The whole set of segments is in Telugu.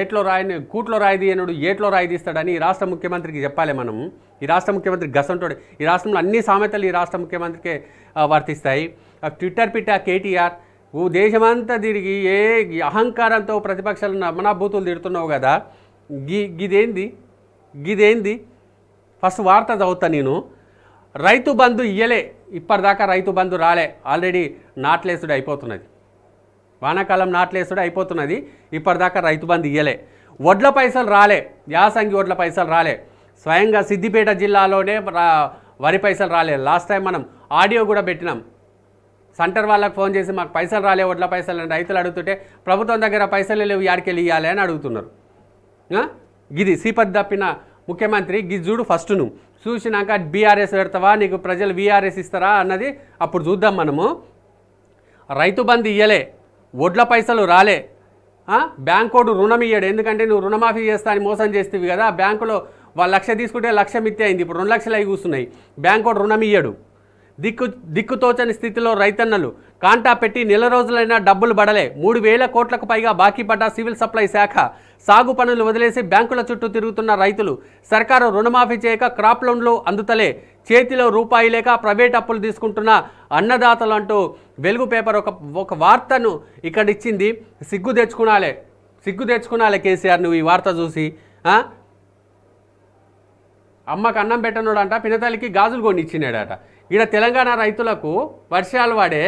ఏట్లో రాయి కూట్లో రాయి తీయనుడు ఏట్లో రాయి తీస్తాడని ఈ రాష్ట్ర ముఖ్యమంత్రికి చెప్పాలి మనం ఈ రాష్ట్ర ముఖ్యమంత్రి గసంటోడు ఈ రాష్ట్రంలో అన్ని సామెతలు ఈ రాష్ట్ర ముఖ్యమంత్రికే వర్తిస్తాయి ట్విట్టర్ పిట్టా కేటీఆర్ ఓ దేశమంతా తిరిగి ఏ అహంకారంతో ప్రతిపక్షాలు నమనాభూతులు తిడుతున్నావు కదా గి గిదేంది గిదేంది ఫస్ట్ వార్త చదువుతా నేను రైతు బంధు ఇయ్యలే ఇప్పటిదాకా రైతు బంధు రాలే ఆల్రెడీ నాట్లేసుడు అయిపోతున్నది వానాకాలం నాట్లేసుడు అయిపోతున్నది ఇప్పటిదాకా రైతు బంధు ఇయ్యలే వడ్ల పైసలు రాలే యాసంగి వడ్ల పైసలు రాలే స్వయంగా సిద్దిపేట జిల్లాలోనే వరి పైసలు రాలే లాస్ట్ టైం మనం ఆడియో కూడా పెట్టినాం సెంటర్ వాళ్ళకి ఫోన్ చేసి మాకు పైసలు రాలే వడ్ల పైసలు అని రైతులు అడుగుతుంటే ప్రభుత్వం దగ్గర పైసలు లేవు యాడికెళ్ళి ఇవ్వాలి అని అడుగుతున్నారు గిది సిపతి తప్పిన ముఖ్యమంత్రి గిది చూడు ఫస్ట్ నువ్వు చూసినాక బీఆర్ఎస్ పెడతావా నీకు ప్రజలు వీఆర్ఎస్ ఇస్తారా అన్నది అప్పుడు చూద్దాం మనము రైతు బంద్ ఇయ్యలే ఒడ్ల పైసలు రాలే బ్యాంకోడు రుణం ఇయ్యాడు ఎందుకంటే నువ్వు రుణమాఫీ చేస్తా అని మోసం చేస్తేవి కదా బ్యాంకులో వాళ్ళు లక్ష తీసుకుంటే లక్ష మిత్తి అయింది ఇప్పుడు రెండు లక్షలు అయి కూర్చున్నాయి బ్యాంకోడు రుణం ఇయ్యాడు దిక్కు దిక్కుతోచని స్థితిలో రైతన్నలు కాంటా పెట్టి నెల రోజులైనా డబ్బులు బడలే మూడు వేల కోట్లకు పైగా బాకీ పడ్డ సివిల్ సప్లై శాఖ సాగు పనులు వదిలేసి బ్యాంకుల చుట్టూ తిరుగుతున్న రైతులు సర్కారు రుణమాఫీ చేయక క్రాప్ లోన్లు అందుతలే చేతిలో రూపాయి లేక ప్రైవేట్ అప్పులు తీసుకుంటున్న అన్నదాతలు అంటూ వెలుగు పేపర్ ఒక ఒక వార్తను ఇక్కడ ఇచ్చింది సిగ్గు తెచ్చుకునాలే సిగ్గు తెచ్చుకునాలే కేసీఆర్ నువ్వు ఈ వార్త చూసి అమ్మకు అన్నం పెట్టనుడంట పినతల్లికి గాజులు ఇచ్చినాడట ఇక్కడ తెలంగాణ రైతులకు వర్షాలు వాడే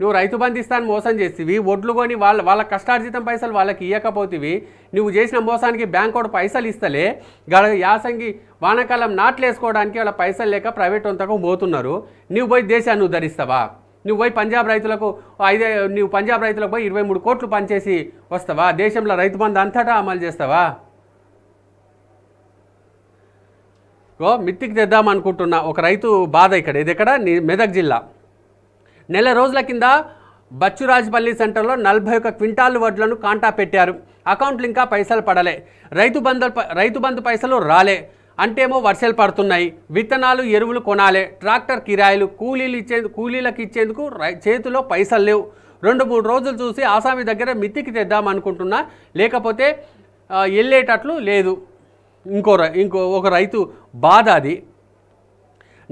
నువ్వు రైతు బంధిస్తాను మోసం చేసివి ఒడ్లు కొని వాళ్ళ వాళ్ళ కష్టార్జితం పైసలు వాళ్ళకి ఇవ్వకపోతేవి నువ్వు చేసిన మోసానికి బ్యాంక్ కూడా పైసలు ఇస్తలే గడ యాసంగి వానాకాలం నాట్లేసుకోవడానికి వాళ్ళ పైసలు లేక ప్రైవేట్ వంతకు పోతున్నారు నువ్వు పోయి దేశాన్ని ధరిస్తావా నువ్వు పోయి పంజాబ్ రైతులకు ఐదే నువ్వు పంజాబ్ రైతులకు పోయి ఇరవై మూడు కోట్లు పనిచేసి వస్తావా దేశంలో రైతు బంధు అంతటా అమలు చేస్తావా ఓ మిత్తికి తెద్దాం అనుకుంటున్న ఒక రైతు బాధ ఇక్కడ ఇది ఎక్కడ మెదక్ జిల్లా నెల రోజుల కింద బచ్చురాజపల్లి సెంటర్లో నలభై ఒక్క క్వింటాల్ వడ్లను కాంటా పెట్టారు అకౌంట్లు ఇంకా పైసలు పడలే రైతు బంధు రైతు బంధు పైసలు రాలే అంటేమో వర్షాలు పడుతున్నాయి విత్తనాలు ఎరువులు కొనాలే ట్రాక్టర్ కిరాయిలు కూలీలు ఇచ్చే కూలీలకు ఇచ్చేందుకు చేతిలో పైసలు లేవు రెండు మూడు రోజులు చూసి ఆసామి దగ్గర మిత్తికి తెద్దాం అనుకుంటున్నా లేకపోతే వెళ్ళేటట్లు లేదు ఇంకో ఇంకో ఒక రైతు బాధ అది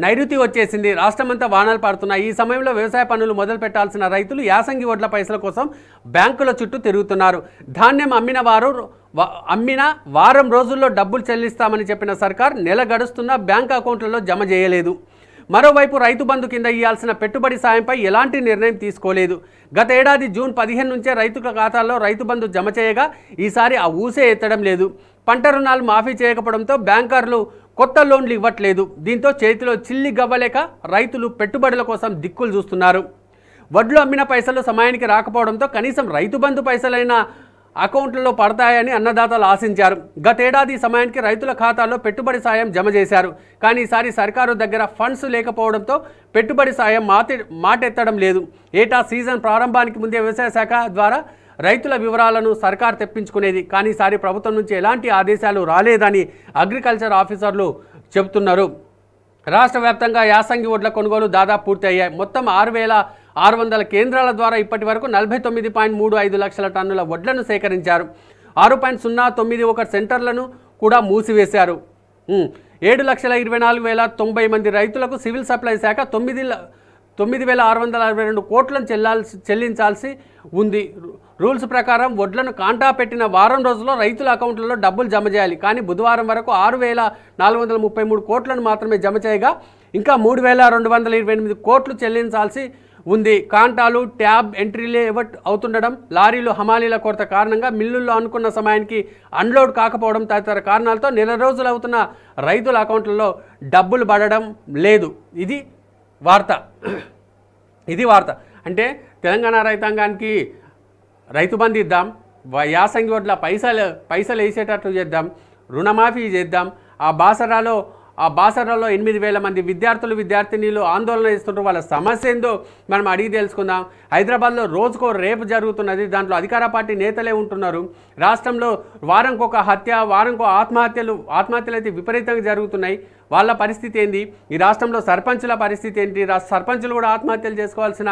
నైరుతి వచ్చేసింది రాష్ట్రమంతా వానలు పడుతున్నాయి ఈ సమయంలో వ్యవసాయ పనులు మొదలు పెట్టాల్సిన రైతులు యాసంగి వడ్ల పైసల కోసం బ్యాంకుల చుట్టూ తిరుగుతున్నారు ధాన్యం అమ్మిన వారు అమ్మిన వారం రోజుల్లో డబ్బులు చెల్లిస్తామని చెప్పిన సర్కార్ నెల గడుస్తున్నా బ్యాంక్ అకౌంట్లలో జమ చేయలేదు మరోవైపు రైతు బంధు కింద ఇవ్వాల్సిన పెట్టుబడి సాయంపై ఎలాంటి నిర్ణయం తీసుకోలేదు గత ఏడాది జూన్ పదిహేను నుంచే రైతుల ఖాతాల్లో రైతు బంధు జమ చేయగా ఈసారి ఆ ఊసే ఎత్తడం లేదు పంట రుణాలు మాఫీ చేయకపోవడంతో బ్యాంకర్లు కొత్త లోన్లు ఇవ్వట్లేదు దీంతో చేతిలో చిల్లి గవ్వలేక రైతులు పెట్టుబడుల కోసం దిక్కులు చూస్తున్నారు వడ్లు అమ్మిన పైసలు సమయానికి రాకపోవడంతో కనీసం రైతు బంధు పైసలైనా అకౌంట్లలో పడతాయని అన్నదాతలు ఆశించారు గతేడాది సమయానికి రైతుల ఖాతాల్లో పెట్టుబడి సాయం జమ చేశారు కానీ ఈసారి సర్కారు దగ్గర ఫండ్స్ లేకపోవడంతో పెట్టుబడి సాయం మాటి మాటెత్తడం లేదు ఏటా సీజన్ ప్రారంభానికి ముందే వ్యవసాయ శాఖ ద్వారా రైతుల వివరాలను సర్కార్ తెప్పించుకునేది కానీ ఈసారి ప్రభుత్వం నుంచి ఎలాంటి ఆదేశాలు రాలేదని అగ్రికల్చర్ ఆఫీసర్లు చెబుతున్నారు రాష్ట్ర వ్యాప్తంగా యాసంగి ఒడ్ల కొనుగోలు దాదాపు పూర్తయ్యాయి మొత్తం ఆరు వేల ఆరు వందల కేంద్రాల ద్వారా ఇప్పటి వరకు నలభై తొమ్మిది పాయింట్ మూడు ఐదు లక్షల టన్నుల వడ్లను సేకరించారు ఆరు పాయింట్ సున్నా తొమ్మిది ఒక సెంటర్లను కూడా మూసివేశారు ఏడు లక్షల ఇరవై నాలుగు వేల తొంభై మంది రైతులకు సివిల్ సప్లై శాఖ తొమ్మిది తొమ్మిది వేల ఆరు వందల అరవై రెండు కోట్లను చెల్లాల్సి చెల్లించాల్సి ఉంది రూల్స్ ప్రకారం వడ్లను కాంటా పెట్టిన వారం రోజుల్లో రైతుల అకౌంట్లలో డబ్బులు జమ చేయాలి కానీ బుధవారం వరకు ఆరు వేల నాలుగు వందల ముప్పై మూడు కోట్లను మాత్రమే జమ చేయగా ఇంకా మూడు వేల రెండు వందల ఇరవై ఎనిమిది కోట్లు చెల్లించాల్సి ఉంది కాంటాలు ట్యాబ్ ఎంట్రీలే ఇవ్వట్ అవుతుండడం లారీలు హమాలీల కొరత కారణంగా మిల్లుల్లో అనుకున్న సమయానికి అన్లోడ్ కాకపోవడం తదితర కారణాలతో నెల రోజులు అవుతున్న రైతుల అకౌంట్లలో డబ్బులు పడడం లేదు ఇది వార్త ఇది వార్త అంటే తెలంగాణ రైతాంగానికి రైతు బంధు ఇద్దాం యాసంగి వడ్ల పైసలు పైసలు వేసేటట్లు చేద్దాం రుణమాఫీ చేద్దాం ఆ బాసరాలో ఆ బాసరలో ఎనిమిది వేల మంది విద్యార్థులు విద్యార్థినీలు ఆందోళన ఇస్తుంటారు వాళ్ళ సమస్య ఏందో మనం అడిగి తెలుసుకుందాం హైదరాబాద్లో రోజుకో రేపు జరుగుతున్నది దాంట్లో అధికార పార్టీ నేతలే ఉంటున్నారు రాష్ట్రంలో వారంకొక హత్య వారంకో ఆత్మహత్యలు ఆత్మహత్యలు అయితే విపరీతంగా జరుగుతున్నాయి వాళ్ళ పరిస్థితి ఏంది ఈ రాష్ట్రంలో సర్పంచుల పరిస్థితి ఏంటి సర్పంచులు కూడా ఆత్మహత్యలు చేసుకోవాల్సిన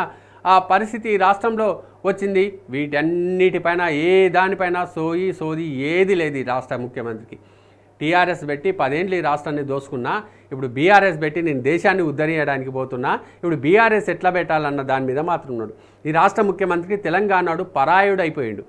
ఆ పరిస్థితి రాష్ట్రంలో వచ్చింది వీటన్నిటిపైన ఏ దానిపైన సోయి సోది ఏది లేదు రాష్ట్ర ముఖ్యమంత్రికి టీఆర్ఎస్ పెట్టి పదేండ్లు ఈ రాష్ట్రాన్ని దోసుకున్నా ఇప్పుడు బీఆర్ఎస్ పెట్టి నేను దేశాన్ని ఉద్ధరించడానికి పోతున్నా ఇప్పుడు బీఆర్ఎస్ ఎట్లా పెట్టాలన్న దాని మీద మాత్రం ఉన్నాడు ఈ రాష్ట్ర ముఖ్యమంత్రికి తెలంగాణడు పరాయుడైపోయాడు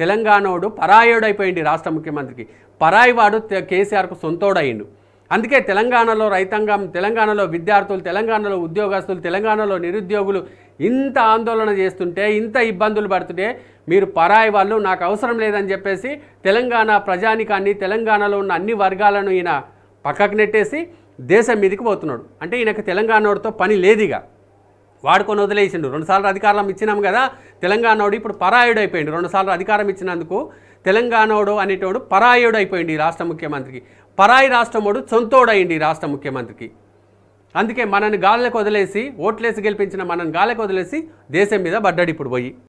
తెలంగాణోడు పరాయుడైపోయింది రాష్ట్ర ముఖ్యమంత్రికి పరాయివాడు కేసీఆర్కు సొంతోడయ్యిండు అందుకే తెలంగాణలో రైతాంగం తెలంగాణలో విద్యార్థులు తెలంగాణలో ఉద్యోగస్తులు తెలంగాణలో నిరుద్యోగులు ఇంత ఆందోళన చేస్తుంటే ఇంత ఇబ్బందులు పడుతుంటే మీరు పరాయి వాళ్ళు నాకు అవసరం లేదని చెప్పేసి తెలంగాణ ప్రజానికాన్ని తెలంగాణలో ఉన్న అన్ని వర్గాలను ఈయన పక్కకు నెట్టేసి దేశం మీదకి పోతున్నాడు అంటే ఈయనకు తెలంగాణోడితో పని లేదుగా వాడుకొని వదిలేసిండు రెండుసార్లు అధికారం ఇచ్చినాం కదా తెలంగాణోడు ఇప్పుడు పరాయుడు అయిపోయిండు రెండుసార్లు అధికారం ఇచ్చినందుకు తెలంగాణోడు అనేటోడు పరాయుడు అయిపోయింది ఈ రాష్ట్ర ముఖ్యమంత్రికి పరాయి రాష్ట్రముడు సొంతోడయింది రాష్ట్ర ముఖ్యమంత్రికి అందుకే మనని గాలకు వదిలేసి ఓట్లేసి గెలిపించిన మనని గాలికి వదిలేసి దేశం మీద బడ్డడిప్పుడు ఇప్పుడు పోయి